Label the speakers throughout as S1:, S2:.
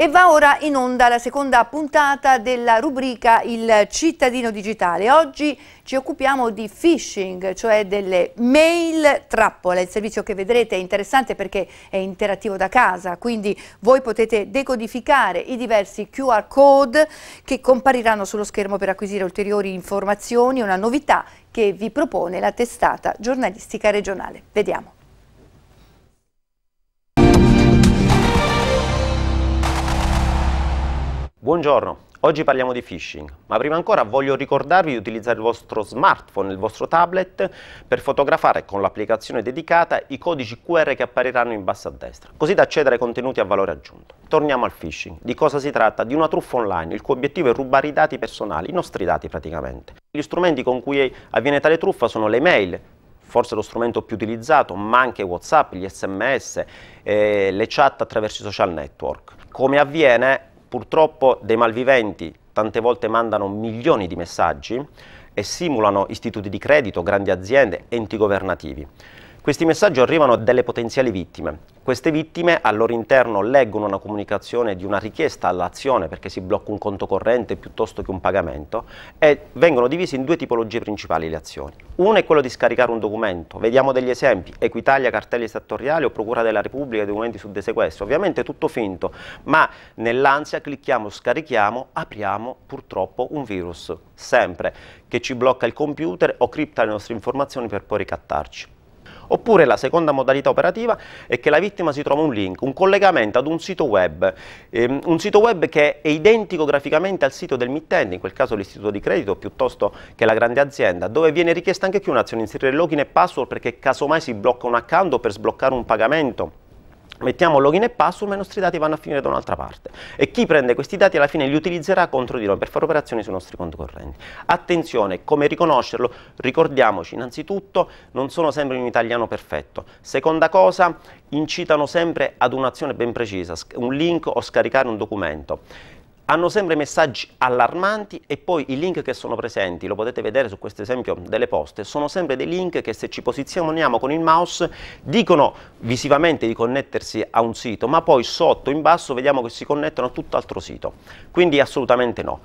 S1: E va ora in onda la seconda puntata della rubrica Il cittadino digitale. Oggi ci occupiamo di phishing, cioè delle mail trappole. Il servizio che vedrete è interessante perché è interattivo da casa, quindi voi potete decodificare i diversi QR code che compariranno sullo schermo per acquisire ulteriori informazioni, una novità che vi propone la testata giornalistica regionale. Vediamo.
S2: Buongiorno, oggi parliamo di phishing, ma prima ancora voglio ricordarvi di utilizzare il vostro smartphone il vostro tablet per fotografare con l'applicazione dedicata i codici QR che appariranno in basso a destra, così da accedere ai contenuti a valore aggiunto. Torniamo al phishing. Di cosa si tratta? Di una truffa online, il cui obiettivo è rubare i dati personali, i nostri dati praticamente. Gli strumenti con cui avviene tale truffa sono le mail, forse lo strumento più utilizzato, ma anche WhatsApp, gli SMS, eh, le chat attraverso i social network. Come avviene Purtroppo dei malviventi tante volte mandano milioni di messaggi e simulano istituti di credito, grandi aziende, enti governativi. Questi messaggi arrivano dalle potenziali vittime. Queste vittime al loro interno leggono una comunicazione di una richiesta all'azione perché si blocca un conto corrente piuttosto che un pagamento e vengono divise in due tipologie principali le azioni. Una è quella di scaricare un documento, vediamo degli esempi, Equitalia, cartelli settoriali o Procura della Repubblica, documenti su desequestro, ovviamente tutto finto, ma nell'ansia clicchiamo, scarichiamo, apriamo purtroppo un virus, sempre, che ci blocca il computer o cripta le nostre informazioni per poi ricattarci. Oppure la seconda modalità operativa è che la vittima si trova un link, un collegamento ad un sito web, ehm, un sito web che è identico graficamente al sito del mittente, in quel caso l'istituto di credito piuttosto che la grande azienda, dove viene richiesta anche qui un'azione inserire login e password perché casomai si blocca un account o per sbloccare un pagamento mettiamo login e password, ma i nostri dati vanno a finire da un'altra parte. E chi prende questi dati alla fine li utilizzerà contro di noi per fare operazioni sui nostri conti correnti. Attenzione, come riconoscerlo? Ricordiamoci, innanzitutto, non sono sempre in italiano perfetto. Seconda cosa, incitano sempre ad un'azione ben precisa, un link o scaricare un documento hanno sempre messaggi allarmanti e poi i link che sono presenti, lo potete vedere su questo esempio delle poste, sono sempre dei link che se ci posizioniamo con il mouse dicono visivamente di connettersi a un sito, ma poi sotto in basso vediamo che si connettono a tutt'altro sito. Quindi assolutamente no.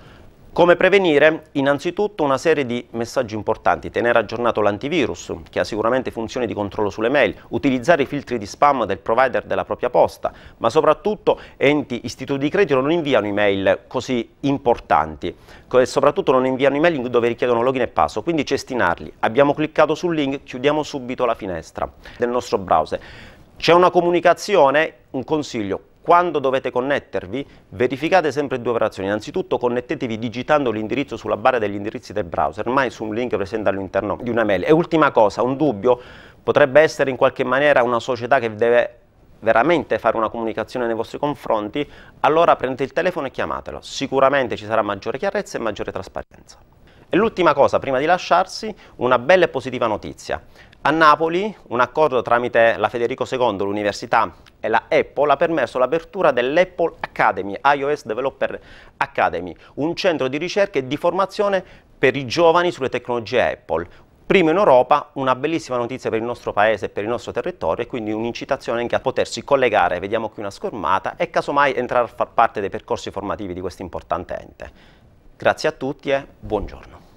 S2: Come prevenire? Innanzitutto una serie di messaggi importanti, tenere aggiornato l'antivirus, che ha sicuramente funzioni di controllo sulle mail, utilizzare i filtri di spam del provider della propria posta, ma soprattutto enti, istituti di credito non inviano email così importanti, e soprattutto non inviano email dove richiedono login e passo, quindi cestinarli. Abbiamo cliccato sul link, chiudiamo subito la finestra del nostro browser. C'è una comunicazione, un consiglio, quando dovete connettervi, verificate sempre due operazioni. Innanzitutto connettetevi digitando l'indirizzo sulla barra degli indirizzi del browser, mai su un link presente all'interno di una mail. E ultima cosa, un dubbio potrebbe essere in qualche maniera una società che deve veramente fare una comunicazione nei vostri confronti, allora prendete il telefono e chiamatelo. Sicuramente ci sarà maggiore chiarezza e maggiore trasparenza. E l'ultima cosa, prima di lasciarsi, una bella e positiva notizia. A Napoli un accordo tramite la Federico II, l'Università e la Apple ha permesso l'apertura dell'Apple Academy, iOS Developer Academy, un centro di ricerca e di formazione per i giovani sulle tecnologie Apple. Primo in Europa, una bellissima notizia per il nostro paese e per il nostro territorio e quindi un'incitazione anche a potersi collegare, vediamo qui una scormata, e casomai entrare a far parte dei percorsi formativi di questo importante ente. Grazie a tutti e buongiorno.